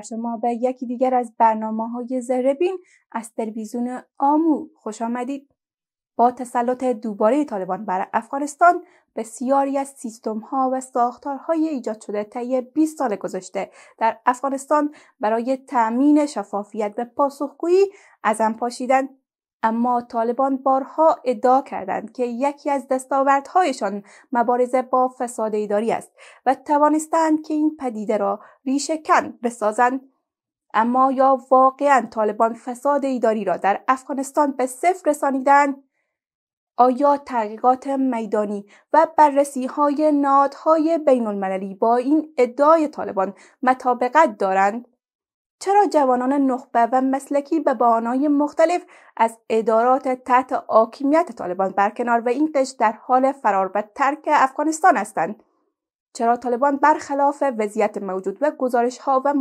شما به یکی دیگر از برنامه های زربین از تلویزیون آمو خوش آمدید. با تسلط دوباره طالبان بر افغانستان بسیاری از سیستم ها و ساختارهای ایجاد شده طی 20 سال گذشته در افغانستان برای تأمین شفافیت و پاسخگویی از هم پاشیدند، اما طالبان بارها ادعا کردند که یکی از دستاوردهایشان مبارزه با فساد اداری است و توانستند که این پدیده را ریشه کن بسازند اما یا واقعا طالبان فساد اداری را در افغانستان به صفر رسانیدند آیا تحقیقات میدانی و بررسی های نادهای بین المللی با این ادعای طالبان مطابقت دارند؟ چرا جوانان نخبه و مسلکی به بانای مختلف از ادارات تحت حاکمیت طالبان برکنار و این در حال فرار و ترک افغانستان هستند چرا طالبان برخلاف وضعیت موجود و گزارش ها و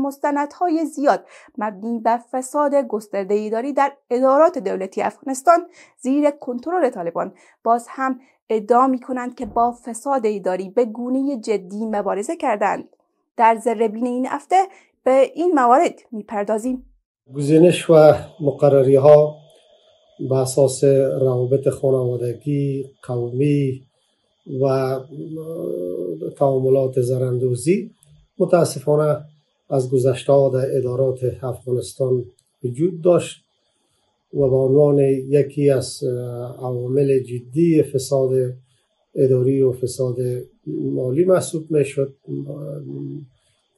های زیاد مبنی به فساد گسترده ایداری در ادارات دولتی افغانستان زیر کنترل طالبان باز هم ادعا می کنند که با فساد اداری به گونه جدی مبارزه کردند در بین این هفته به این موارد میپردازیم گزینش و مقرری ها به اساس روابط خانوادگی قومی و تعاملات زرندوزی متاسفانه از گذشته در ادارات افغانستان وجود داشت و به عنوان یکی از عوامل جدی فساد اداری و فساد مالی محسوب می شد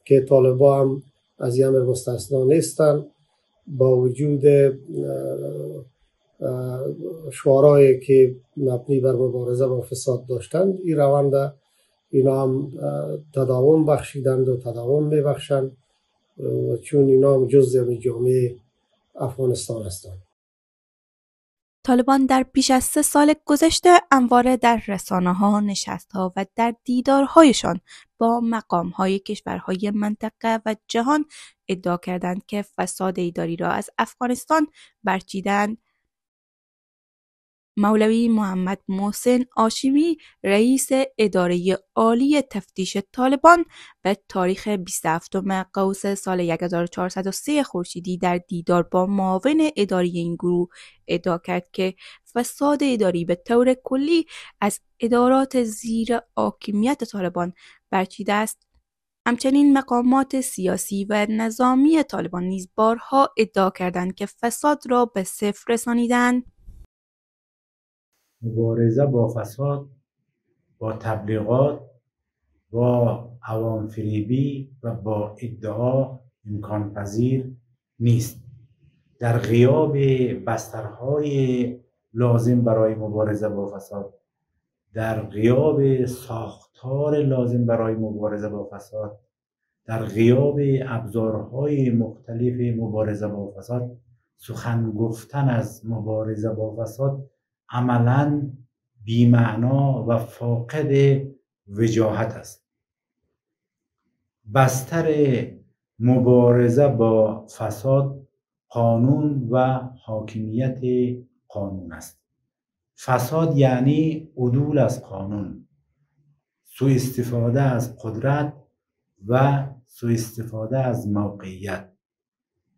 که طالبا هم از یام مستثنا نیستن با وجود شعارهایی که مبنی بر مبارزه با فساد داشتند این روند اینا هم تداوم بخشیدند و تداوم میبخشند چون اینا هم جزء جامعه افغانستان هستند طالبان در بیش از سه سال گذشته همواره در نشست ها و در دیدارهایشان با های کشورهای منطقه و جهان ادعا کردند که فساد اداری را از افغانستان برچیدند مولوی محمد محسن آشیمی رئیس اداره عالی تفتیش طالبان به تاریخ 27 قوس سال 1403 خورشیدی در دیدار با معاون اداری این گروه ادعا کرد که فساد اداری به طور کلی از ادارات زیر حاکمیت طالبان برچیده است همچنین مقامات سیاسی و نظامی طالبان نیز بارها ادعا کردند که فساد را به صفر رسانیدند مبارزه با فساد با تبلیغات با عوام فریبی و با ادعا امکان پذیر نیست در غیاب بسترهای لازم برای مبارزه با فساد در غیاب ساختار لازم برای مبارزه با فساد در غیاب ابزارهای مختلف مبارزه با فساد سخن گفتن از مبارزه با فساد عملا بیمعنا و فاقد وجاهت است بستر مبارزه با فساد قانون و حاکمیت قانون است فساد یعنی عدول از قانون سو استفاده از قدرت و سوء استفاده از موقعیت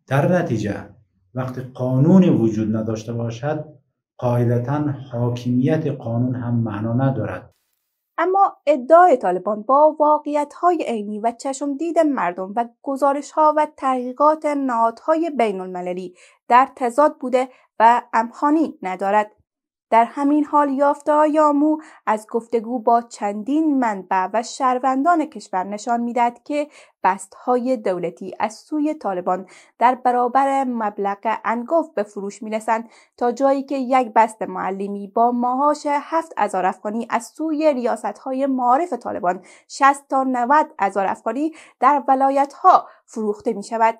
در نتیجه وقتی قانون وجود نداشته باشد قاعدتا حاکمیت قانون هم معنا ندارد اما ادعای طالبان با واقعیت های عینی و چشم دید مردم و گزارش ها و تحقیقات نهادهای بین المللی در تضاد بوده و امخانی ندارد در همین حال یافته های آمو از گفتگو با چندین منبع و شهروندان کشور نشان میدهد که بست های دولتی از سوی طالبان در برابر مبلغ انگفت به فروش میرسند تا جایی که یک بست معلمی با ماهاش هفت هزار افغانی از سوی ریاست های معارف طالبان 60 تا 90 هزار افغانی در ولایت ها فروخته می شود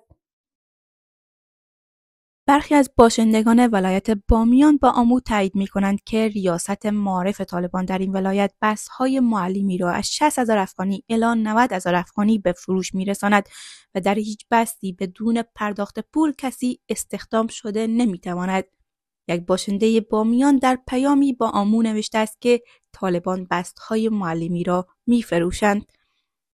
برخی از باشندگان ولایت بامیان با آمو تایید کنند که ریاست معارف طالبان در این ولایت های معلمی را از 60 هزار افغانی الی 90 هزار افغانی به فروش میرساند و در هیچ بستی بدون پرداخت پول کسی استخدام شده نمیتواند یک باشنده بامیان در پیامی با آمو نوشته است که طالبان های معلمی را میفروشند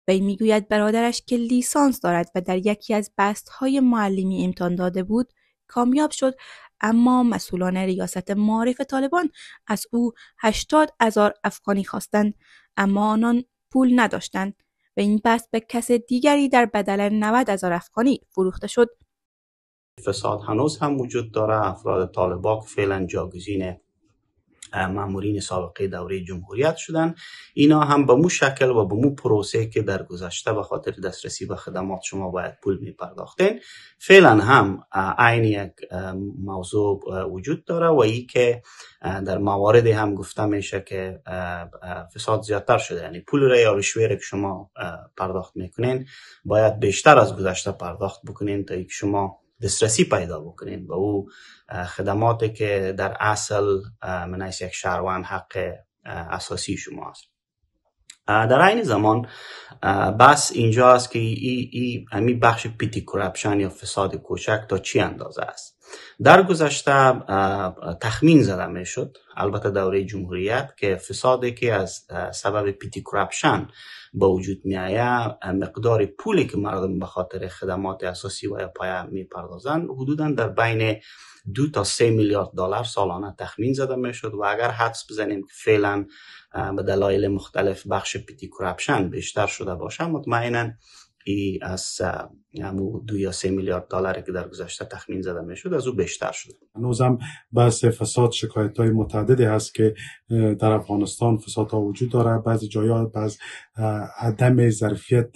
وی میگوید برادرش که لیسانس دارد و در یکی از بستهای معلمی امتحان داده بود کامیاب شد اما مسئولان ریاست معارف طالبان از او هشتاد هزار افغانی خواستند اما آنان پول نداشتند و این بس به کس دیگری در بدل 90 هزار افغانی فروخته شد فساد هنوز هم وجود داره افراد طالبان فعلا جاگزین مامورین سابقه دوره جمهوریت شدن اینا هم به مو شکل و به مو پروسه که در گذشته به خاطر دسترسی به خدمات شما باید پول می پرداختین فعلا هم عین یک موضوع وجود داره و ای که در موارد هم گفته میشه که فساد زیادتر شده یعنی پول را یا رشوه که شما پرداخت میکنین باید بیشتر از گذشته پرداخت بکنین تا یک شما دسترسی پیدا بکنین به او خدماتی که در اصل من یک شهروند حق اساسی شما است در عین زمان بس اینجا است که این ای امی بخش پیتی کرپشن یا فساد کوچک تا چی اندازه است در گذشته تخمین زده می شد البته دوره جمهوریت که فسادی که از سبب پیتی کرپشن با وجود می مقدار پولی که مردم به خاطر خدمات اساسی و پایه می پردازند حدودا در بین دو تا سه میلیارد دلار سالانه تخمین زده می شد و اگر حدس بزنیم که فعلا به دلایل مختلف بخش پیتی کرپشن بیشتر شده باشه مطمئنا ی از همو دو یا سه میلیارد دلاری که در گذشته تخمین زده میشد از او بیشتر شده هنوزم بحث فساد شکایت های متعددی هست که در افغانستان فساد ها وجود داره بعضی جایا بعض عدم ظرفیت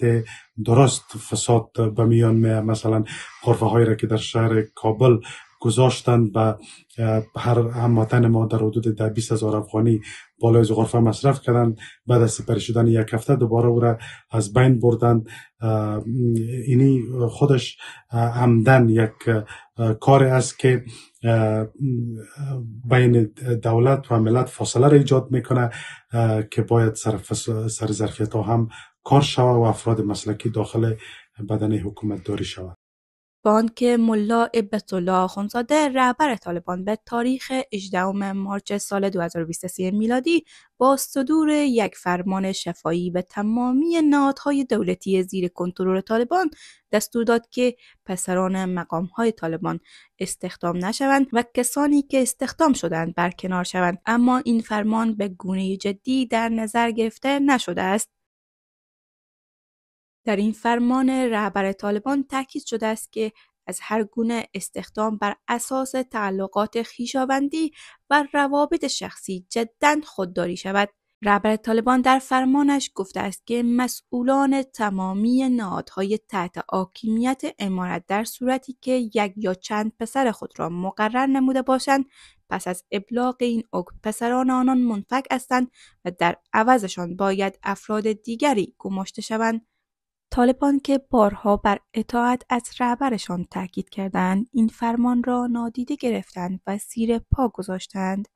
درست فساد به میان مثلا قرفه هایی را که در شهر کابل گذاشتن و هر هموطن ما در حدود ده بیست هزار افغانی بالای از غرفه مصرف کردن بعد از سپری شدن یک هفته دوباره او را از بین بردن اینی خودش عمدن یک کار است که بین دولت و ملت فاصله را ایجاد میکنه که باید سر, سر ظرفیت ها هم کار شود و افراد مسلکی داخل بدن حکومت داری شود که ملا الله خونزاده رهبر طالبان به تاریخ 18 مارچ سال 2023 میلادی با صدور یک فرمان شفایی به تمامی نهادهای دولتی زیر کنترل طالبان دستور داد که پسران مقام های طالبان استخدام نشوند و کسانی که استخدام شدند برکنار شوند اما این فرمان به گونه جدی در نظر گرفته نشده است در این فرمان رهبر طالبان تاکید شده است که از هر گونه استخدام بر اساس تعلقات خیشاوندی و روابط شخصی جدا خودداری شود رهبر طالبان در فرمانش گفته است که مسئولان تمامی نهادهای تحت حاکمیت امارت در صورتی که یک یا چند پسر خود را مقرر نموده باشند پس از ابلاغ این حکم پسران آنان منفک هستند و در عوضشان باید افراد دیگری گماشته شوند طالبان که بارها بر اطاعت از رهبرشان تاکید کردند این فرمان را نادیده گرفتند و سیر پا گذاشتند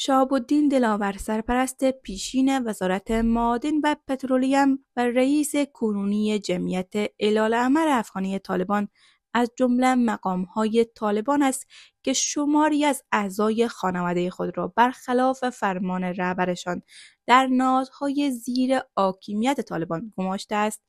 شهاب الدین دلاور سرپرست پیشین وزارت مادن و پترولیم و رئیس کنونی جمعیت علال عمر افغانی طالبان از جمله مقامهای طالبان است که شماری از اعضای خانواده خود را برخلاف فرمان رهبرشان در نازهای زیر حاکمیت طالبان گماشته است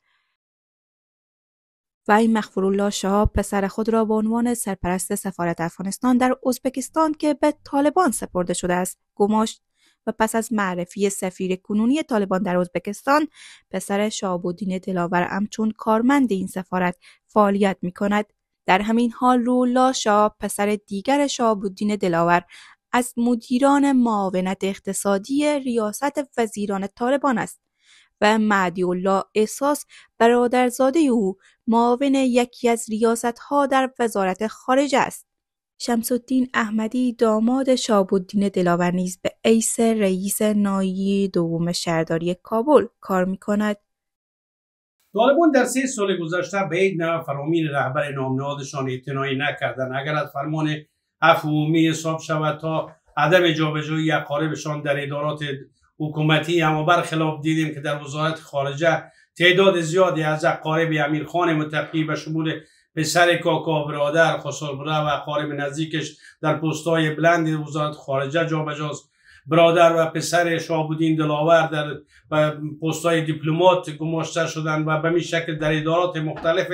و این الله شهاب پسر خود را به عنوان سرپرست سفارت افغانستان در ازبکستان که به طالبان سپرده شده است گماشت و پس از معرفی سفیر کنونی طالبان در ازبکستان پسر شابودین دلاور همچون کارمند این سفارت فعالیت می کند. در همین حال رولا شاه پسر دیگر شابودین دلاور از مدیران معاونت اقتصادی ریاست وزیران طالبان است و معدی الله احساس برادرزاده او معاون یکی از ریاستها در وزارت خارجه است شمس الدین احمدی داماد شابودین الدین به ایس رئیس نایی دوم شهرداری کابل کار می کند. طالبان در سه سال گذشته به یک نوع فرامین رهبر نامنهادشان اعتنایی نکردند اگر از فرمان افهومی حساب شود تا عدم جابجایی یقاره بشان در ادارات حکومتی اما برخلاف دیدیم که در وزارت خارجه تعداد زیادی از اقارب امیرخان متقی به شمول پسر کاکا برادر خسربره و اقارب نزدیکش در پستهای بلند وزارت خارجه جابجاست برادر و پسر شاهبودین دلاور در های دیپلمات گماشته شدن و به این شکل در ادارات مختلف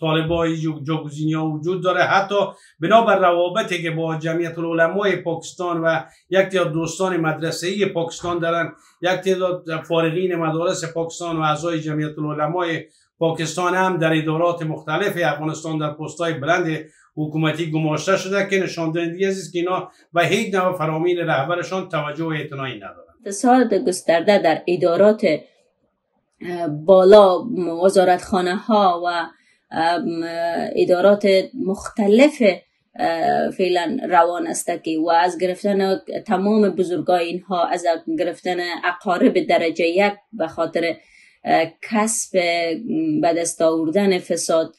طالبای جاگزینی وجود داره حتی بنابر روابطی که با جمعیت العلمای پاکستان و یک تعداد دوستان مدرسه ای پاکستان دارن یک تعداد فارغین مدارس پاکستان و اعضای جمعیت العلمای پاکستان هم در ادارات مختلف افغانستان در های بلند حکومتی گماشته شده که نشان دهنده است که اینا و هیچ نوع فرامین رهبرشان توجه و اعتنایی ندارند فساد گسترده در ادارات بالا وزارتخانه ها و ادارات مختلف فعلا روان است که و از گرفتن تمام بزرگای اینها از گرفتن اقارب درجه یک به خاطر کسب به آوردن فساد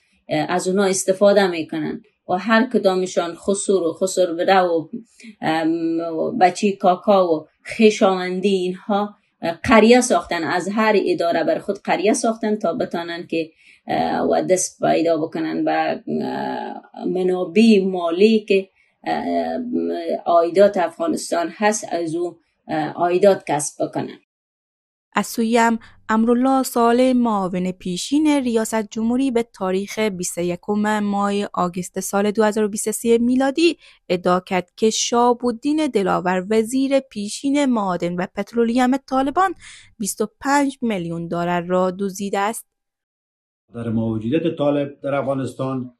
از اونا استفاده میکنن و هر کدامشان خسور و خسور بده و بچی کاکا و خشاوندی اینها قریه ساختن از هر اداره بر خود قریه ساختن تا بتانن که و دست پیدا بکنن به منابع مالی که عایدات افغانستان هست از او عایدات کسب بکنن از سویم امرالله سال معاون پیشین ریاست جمهوری به تاریخ 21 ماه آگوست سال 2023 میلادی ادعا کرد که شابودین دلاور وزیر پیشین معادن و پترولیم طالبان 25 میلیون دلار را دزدیده است. در موجودیت طالب در افغانستان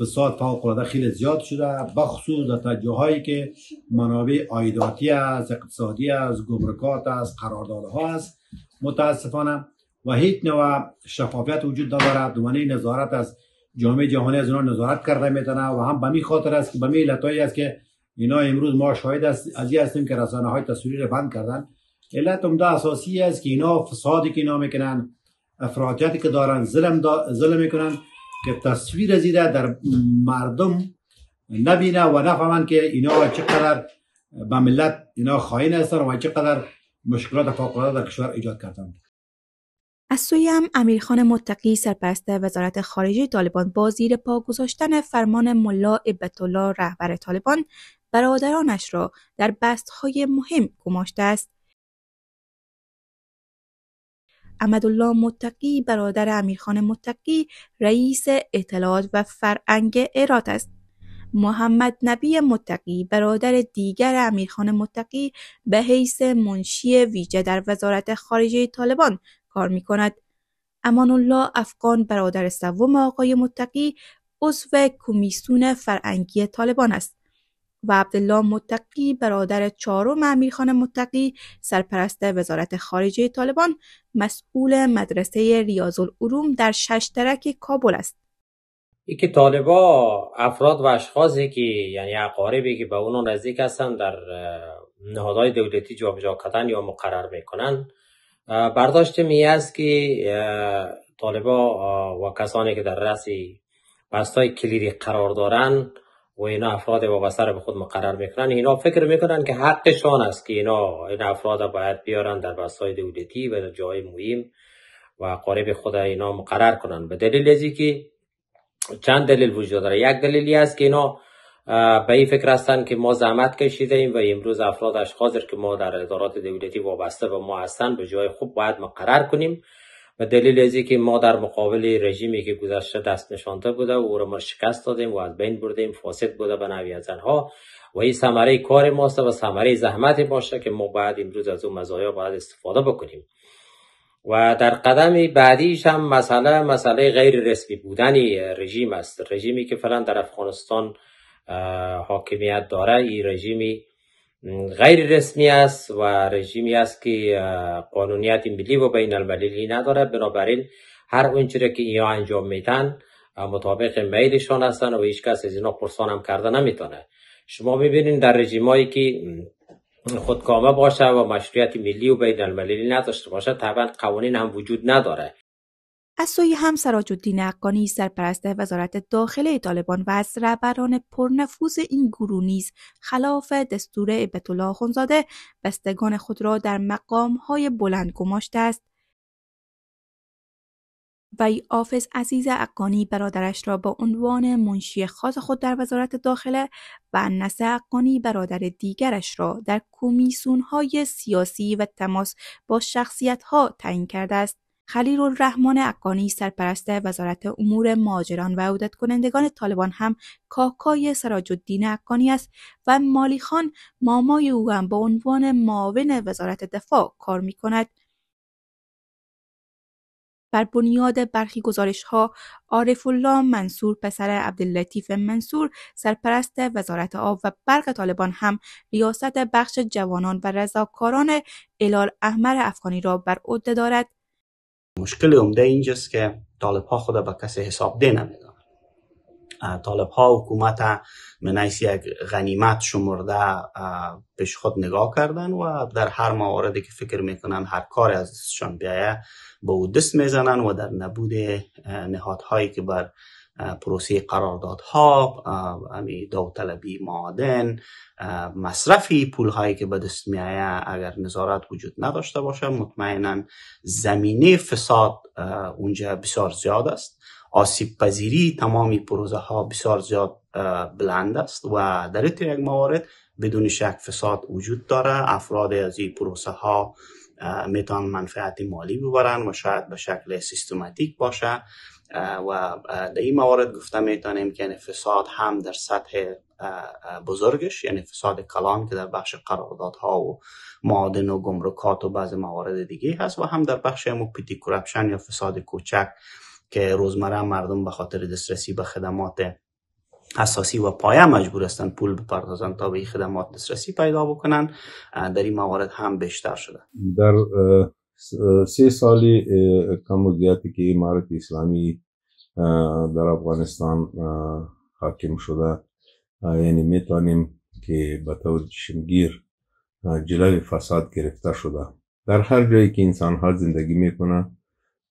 فساد فوق العاده خیلی زیاد شده بخصوص در جاهایی که منابع عایداتی از اقتصادی از گمرکات از قراردادها است متاسفانه و هیچ نوع شفافیت وجود ندارد و نظارت از جامعه جهانی از نظارت کرده میتنه و هم به می خاطر است که به است که اینا امروز ما شاهد است از هستیم که رسانه های تصویری رو بند کردن علت عمده اساسی است که اینا فسادی که اینا میکنن افراطیتی که دارن ظلم دا میکنن که تصویر زیده در مردم نبینه و نفهمن که اینا چقدر به ملت اینا خائن هستن و چقدر مشکلات در کشور ایجاد کردند از سوی هم امیرخان متقی سرپرست وزارت خارجه طالبان با زیر پا گذاشتن فرمان ملا عبت رهبر طالبان برادرانش را در بستهای مهم گماشته است احمدالله متقی برادر امیرخان متقی رئیس اطلاعات و فرهنگ ارات است محمد نبی متقی برادر دیگر امیرخان متقی به حیث منشی ویژه در وزارت خارجه طالبان کار می کند. امان الله افغان برادر سوم آقای متقی عضو کمیسون فرنگی طالبان است و عبدالله متقی برادر چهارم امیرخان متقی سرپرست وزارت خارجه طالبان مسئول مدرسه ریاض العلوم در ششترک کابل است که طالبا افراد و اشخاصی که یعنی اقاربی که به اونو نزدیک هستن در نهادهای دولتی جابجا کدن یا مقرر میکنن برداشت می است که طالبا و کسانی که در رأس بستای کلیدی قرار دارن و اینا افراد و بسر به خود مقرر میکنن اینا فکر میکنن که حقشان است که اینا این افراد باید بیارن در بستای دولتی و در جای مهم و قارب خود اینا مقرر کنن به دلیل که چند دلیل وجود داره یک دلیلی است که اینا به این فکر هستن که ما زحمت کشیده ایم و امروز افراد اشخاص که ما در ادارات دولتی وابسته به ما هستن به جای خوب باید قرار کنیم و دلیل از که ما در مقابل رژیمی که گذشته دست نشانده بوده و او را ما شکست دادیم و از بین بردیم فاسد بوده به نوی از و این ثمره کار ماست و ثمره زحمت باشه که ما باید امروز از اون مزایا باید استفاده بکنیم و در قدم بعدیش هم مسئله مسئله غیر رسمی بودن رژیم است رژیمی که فلان در افغانستان حاکمیت داره این رژیمی غیر رسمی است و رژیمی است که قانونیت ملی و بین المللی نداره بنابراین هر اونچه که اینا انجام میتن مطابق میلشان هستن و هیچ کس از اینا پرسان هم کرده نمیتونه شما میبینین در رژیمایی که خودکامه باشه و مشروعیت ملی و بین المللی نداشته باشه طبعا قوانین هم وجود نداره از سوی هم سراج الدین حقانی سرپرست وزارت داخله طالبان و از رهبران پرنفوذ این گروه نیز خلاف دستور بیت الله خونزاده بستگان خود را در مقام های بلند گماشته است و آفز عزیز اقانی برادرش را با عنوان منشی خاص خود در وزارت داخله و نس حقانی برادر دیگرش را در های سیاسی و تماس با ها تعیین کرده است. خلیل الرحمن اقانی سرپرست وزارت امور ماجران و عودت کنندگان طالبان هم کاکای سراج الدین اقانی است و مالی خان مامای او هم به عنوان معاون وزارت دفاع کار می کند. بر بنیاد برخی گزارش‌ها عارف الله منصور پسر عبداللطیف منصور سرپرست وزارت آب و برق طالبان هم ریاست بخش جوانان و رضاکاران الال احمر افغانی را بر عهده دارد مشکل عمده اینجاست که طالب ها به کسی حساب ده نمیدن طالب ها حکومت به یک غنیمت شمرده پیش خود نگاه کردن و در هر مواردی که فکر میکنن هر کاری ازشان بیایه با او دست میزنن و در نبود نهادهایی که بر پروسه قراردادها ها، داوطلبی معادن مصرفی پول هایی که به دست می اگر نظارت وجود نداشته باشه مطمئنا زمینه فساد اونجا بسیار زیاد است آسیب پذیری تمامی پروزه ها بسیار زیاد بلند است و در یک موارد بدون شک فساد وجود داره افراد از این پروسه ها میتونن منفعت مالی ببرن و شاید به شکل سیستماتیک باشه و در این موارد گفته میتونیم که فساد هم در سطح بزرگش یعنی فساد کلان که در بخش قراردادها و معادن و گمرکات و بعض موارد دیگه هست و هم در بخش پیتی کرپشن یا فساد کوچک که روزمره مردم به خاطر دسترسی به خدمات اساسی و پایه مجبور هستند پول بپردازند تا به این خدمات دسترسی پیدا بکنن در این موارد هم بیشتر شده در سه سالی کم که اسلامی در افغانستان حاکم شده یعنی میتانیم که به طور چشمگیر جلوی فساد گرفته شده در هر جایی که انسان ها زندگی میکنه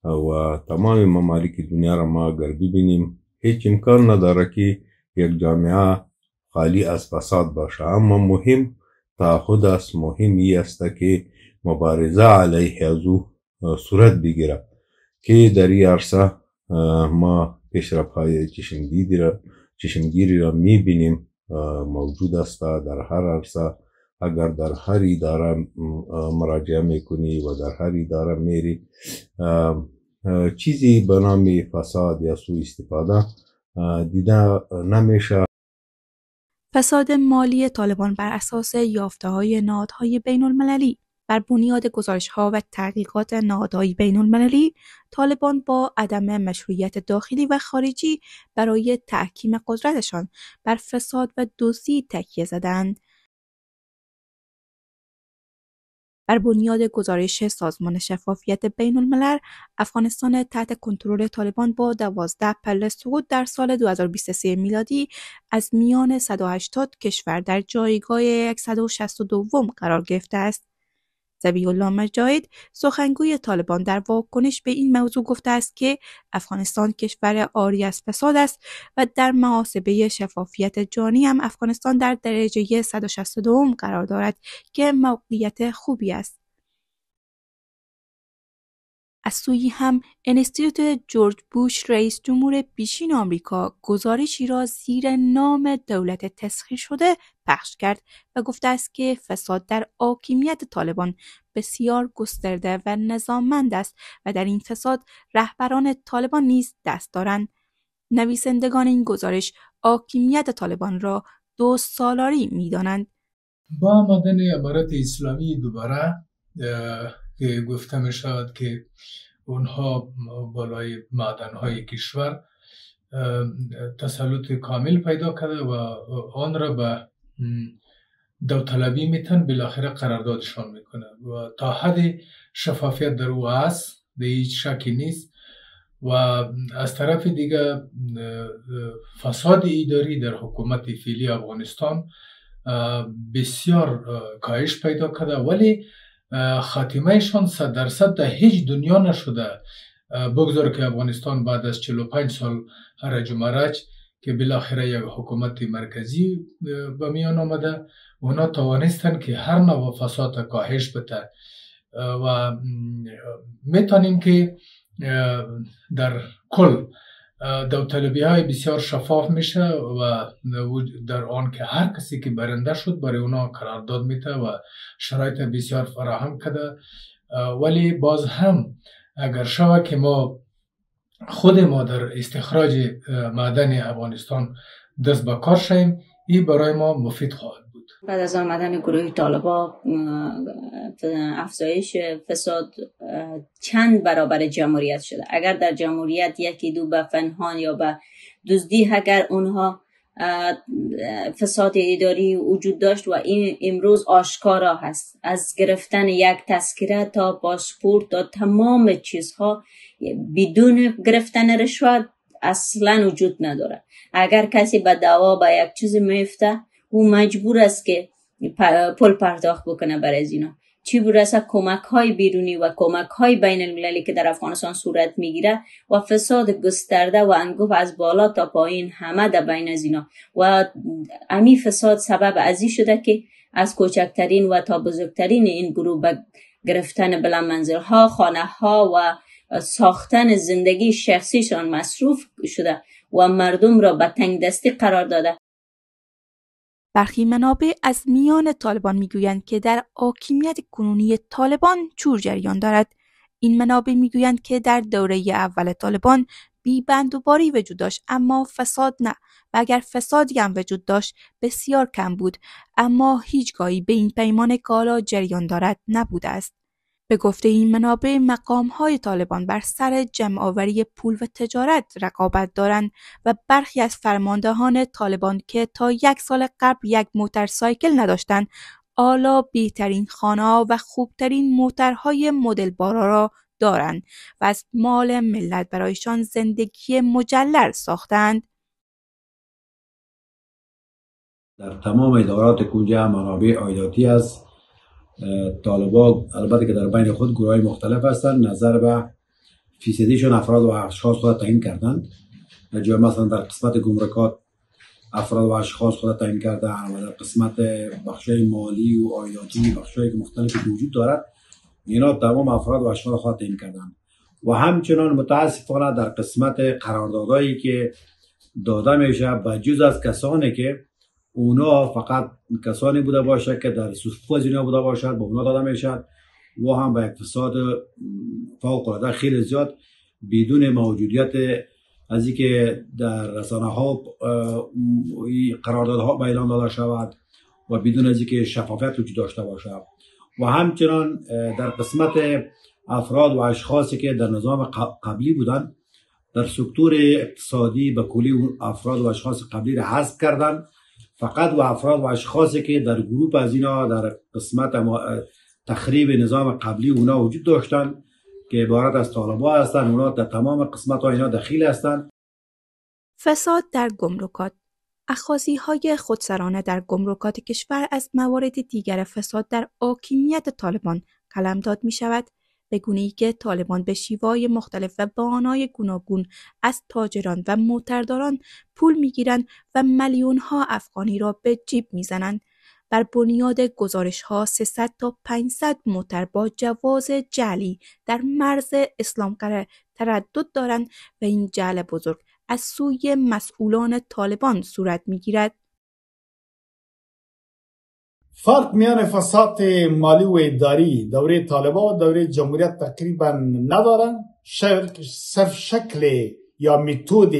و تمام ممالک دنیا را ما اگر ببینیم هیچ امکان نداره که یک جامعه خالی از فساد باشه اما مهم تعهد است مهم ای است که مبارزه علیه از او صورت بگیره که در این عرصه ما پیشرفت های چشمگیری را, چشمگیری را میبینیم موجود است در هر عرصه اگر در هر اداره مراجعه میکنی و در هر اداره میری چیزی به نام فساد یا سوء استفاده دیده نمیشه فساد مالی طالبان بر اساس یافته های نهادهای بین المللی بر بنیاد ها و تحقیقات نهادهای المللی، طالبان با عدم مشروعیت داخلی و خارجی برای تحکیم قدرتشان بر فساد و دزدی تکیه زدند. بر بنیاد گزارش سازمان شفافیت بین الملل، افغانستان تحت کنترل طالبان با دوازده پله سقوط در سال 2023 میلادی از میان 180 کشور در جایگاه 162 قرار گرفته است. الله مجاهد سخنگوی طالبان در واکنش به این موضوع گفته است که افغانستان کشور آری از فساد است و در محاسبه شفافیت جانی هم افغانستان در درجه 162 قرار دارد که موقعیت خوبی است از هم انستیتوت جورج بوش رئیس جمهور پیشین آمریکا گزارشی را زیر نام دولت تسخیر شده پخش کرد و گفته است که فساد در حاکمیت طالبان بسیار گسترده و نظاممند است و در این فساد رهبران طالبان نیز دست دارند نویسندگان این گزارش حاکمیت طالبان را دو سالاری میدانند با آمدن عبارت اسلامی دوباره که گفته می شود که اونها بالای معدن های کشور تسلط کامل پیدا کرده و آن را به داوطلبی میتن بالاخره قراردادشان میکنه و تا حد شفافیت در او هست به هیچ شکی نیست و از طرف دیگه فساد اداری در حکومت فعلی افغانستان بسیار کاهش پیدا کرده ولی خاتمهشان صد درصد در هیچ دنیا نشده بگذار که افغانستان بعد از 45 سال هرج و مرج که بالاخره یک حکومت مرکزی به میان آمده اونا توانستن که هر نوع فساد کاهش بده و میتونیم که در کل داوطلبی های بسیار شفاف میشه و در آن که هر کسی که برنده شد برای اونا قرارداد میته و شرایط بسیار فراهم کده ولی باز هم اگر شوه که ما خود ما در استخراج معدن افغانستان دست به کار شیم ای برای ما مفید خواهد بعد از آمدن گروه طالبا افزایش فساد چند برابر جمهوریت شده اگر در جمهوریت یکی دو به فنهان یا به دزدی اگر اونها فساد اداری وجود داشت و این امروز آشکارا هست از گرفتن یک تذکره تا پاسپورت تا تمام چیزها بدون گرفتن رشوت اصلا وجود نداره اگر کسی به دوا به یک چیز میفته او مجبور است که پل پرداخت بکنه برای از اینا چی برسه کمک های بیرونی و کمک های بین المللی که در افغانستان صورت میگیره و فساد گسترده و انگوف از بالا تا پایین همه در بین از اینا و امی فساد سبب ازی شده که از کوچکترین و تا بزرگترین این گروه به گرفتن بلند ها، خانه ها و ساختن زندگی شخصیشان مصروف شده و مردم را به تنگ دستی قرار داده برخی منابع از میان طالبان میگویند که در حاکمیت کنونی طالبان چور جریان دارد این منابع میگویند که در دوره اول طالبان بی باری وجود داشت اما فساد نه و اگر فسادی هم وجود داشت بسیار کم بود اما هیچگاهی به این پیمان کالا جریان دارد نبوده است به گفته این منابع مقام های طالبان بر سر جمعآوری پول و تجارت رقابت دارند و برخی از فرماندهان طالبان که تا یک سال قبل یک موترسایکل نداشتند آلا بهترین خانه و خوبترین موترهای مدل بارا را دارند و از مال ملت برایشان زندگی مجلل ساختند در تمام ادارات کنجه منابع آیداتی است. طالبا البته که در بین خود گروه های مختلف هستند نظر به فیصدیشون افراد و اشخاص خود تعیین کردند جای مثلا در قسمت گمرکات افراد و اشخاص خود تعیین کردند و در قسمت بخش مالی و آیاتی بخش که مختلف وجود دارد اینا تمام افراد و اشخاص خود تعیین کردند و همچنان متاسفانه در قسمت قراردادهایی که داده میشه به جز از کسانی که اونا فقط کسانی بوده باشد که در صفوف از بوده باشد به اونا داده میشد و هم به اقتصاد فوق العاده خیلی زیاد بدون موجودیت از که در رسانه ها قراردادها به داده شود و بدون از که شفافیت وجود داشته باشد و همچنان در قسمت افراد و اشخاصی که در نظام قبلی بودند در سکتور اقتصادی به کلی افراد و اشخاص قبلی را حذف کردند فقط و افراد و اشخاصی که در گروپ از اینا در قسمت تخریب نظام قبلی اونا وجود داشتن که عبارت از طالبا هستن اونا در تمام قسمت اینا دخیل هستن فساد در گمرکات اخوازی های خودسرانه در گمرکات کشور از موارد دیگر فساد در حاکمیت طالبان کلمداد می شود ای که طالبان به شیوای مختلف و بانای گوناگون از تاجران و موترداران پول میگیرند و ها افغانی را به جیب میزنند بر بنیاد گزارش ها 300 تا 500 موتر با جواز جلی در مرز اسلام تردد دارند و این جل بزرگ از سوی مسئولان طالبان صورت میگیرد فرق میان فساد مالی و اداری دوره طالبا و دوره جمهوریت تقریبا ندارن صرف شکل یا میتود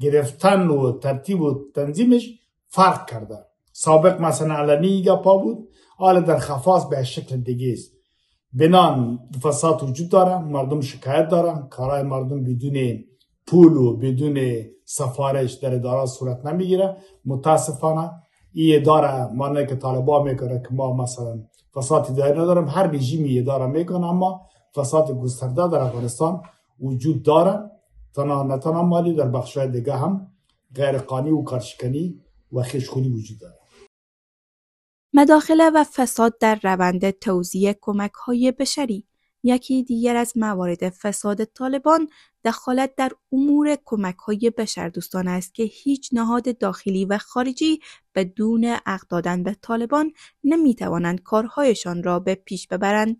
گرفتن و ترتیب و تنظیمش فرق کرده سابق مثلا علنی گپا بود حالا در خفاس به شکل دیگه است بنان فساد وجود داره مردم شکایت دارن کارای مردم بدون پول و بدون سفارش در اداره صورت نمیگیره متاسفانه یه اداره معنی که طالبا میکنه که ما مثلا فساد اداری ندارم هر رژیمی اداره میکنه اما فساد گسترده در افغانستان وجود داره تنها نه تنها مالی در های دیگه هم غیر قانی و کارشکنی و خشخولی وجود داره مداخله و فساد در روند توزیع کمک های بشری یکی دیگر از موارد فساد طالبان دخالت در امور بشر بشردوستان است که هیچ نهاد داخلی و خارجی بدون عقد دادن به طالبان نمیتوانند کارهایشان را به پیش ببرند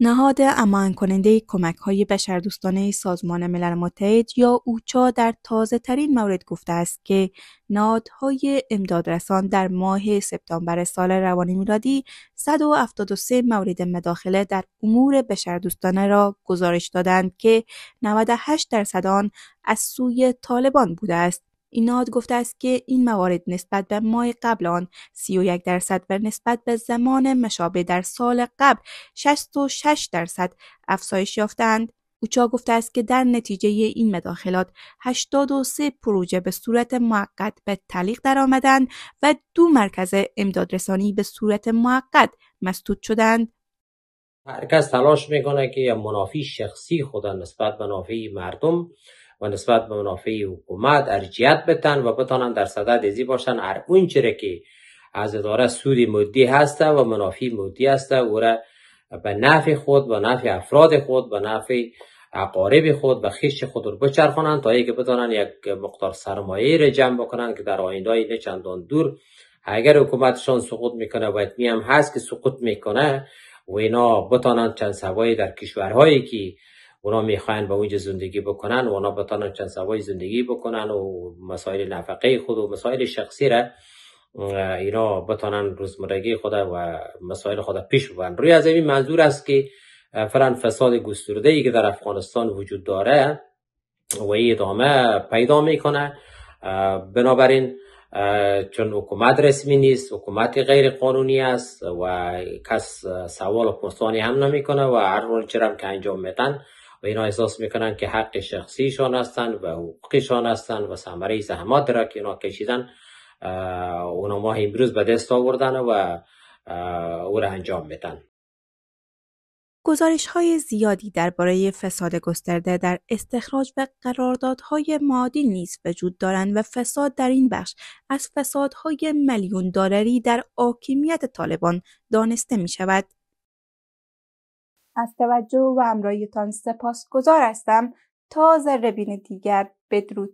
نهاد امان کننده کمک های بشردوستانه سازمان ملل متحد یا اوچا در تازه ترین مورد گفته است که نهادهای امدادرسان در ماه سپتامبر سال روانی میلادی 173 مورد مداخله در امور بشردوستانه را گزارش دادند که 98 درصد آن از سوی طالبان بوده است ایناد گفته است که این موارد نسبت به ماه قبل آن 31 درصد و نسبت به زمان مشابه در سال قبل 66 درصد افزایش یافتند. اوچا گفته است که در نتیجه این مداخلات 83 پروژه به صورت موقت به تعلیق درآمدند و دو مرکز امدادرسانی به صورت موقت مسدود شدند. هر تلاش میکنه که منافی شخصی خودن نسبت به منافع مردم نسبت به منافع حکومت ارجیت بتن و بتانن در صدد ازی باشن هر اون که از اداره سود مدی هسته و منافع مدی هسته او را به نفع خود به نفع افراد خود به نفع اقارب خود به خیش خود رو بچرخانند تا که بتانن یک مقدار سرمایه را جمع بکنن که در آینده نه چندان دور اگر حکومتشان سقوط میکنه و اتمی هم هست که سقوط میکنه و اینا بتانن چند سوایی در کشورهایی که اونا میخواین به اونجا زندگی بکنن و اونا بتانن چند سوای زندگی بکنن و مسائل نفقه خود و مسائل شخصی را اینا بتانن روزمرگی خود و مسائل خود پیش ببرن روی از این منظور است که فران فساد گسترده ای که در افغانستان وجود داره و ادامه پیدا میکنه بنابراین چون حکومت رسمی نیست حکومت غیر قانونی است و کس سوال و پرسانی هم نمیکنه و هر چرا که انجام میتن و اینا احساس میکنن که حق شخصیشان هستن و حقوقشان هستن و ثمره زحمات را که اینا کشیدن اونا ما امروز به دست آوردن و او را انجام میدن گزارش های زیادی درباره فساد گسترده در استخراج و قراردادهای مادی نیز وجود دارند و فساد در این بخش از فسادهای میلیون دلاری در حاکمیت طالبان دانسته می شود. از توجه و همراهیتان سپاسگزار هستم تا ذره بین دیگر بدرود